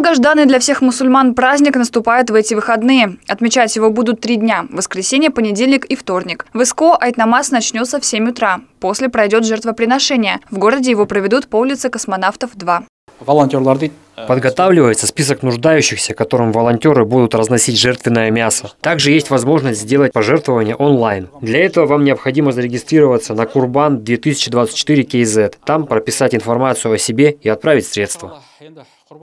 долгожданный для всех мусульман праздник наступает в эти выходные. Отмечать его будут три дня – воскресенье, понедельник и вторник. В ИСКО Айтнамаз начнется в 7 утра. После пройдет жертвоприношение. В городе его проведут по улице Космонавтов, 2. Э, Подготавливается список нуждающихся, которым волонтеры будут разносить жертвенное мясо. Также есть возможность сделать пожертвование онлайн. Для этого вам необходимо зарегистрироваться на Курбан 2024 КЗ, там прописать информацию о себе и отправить средства.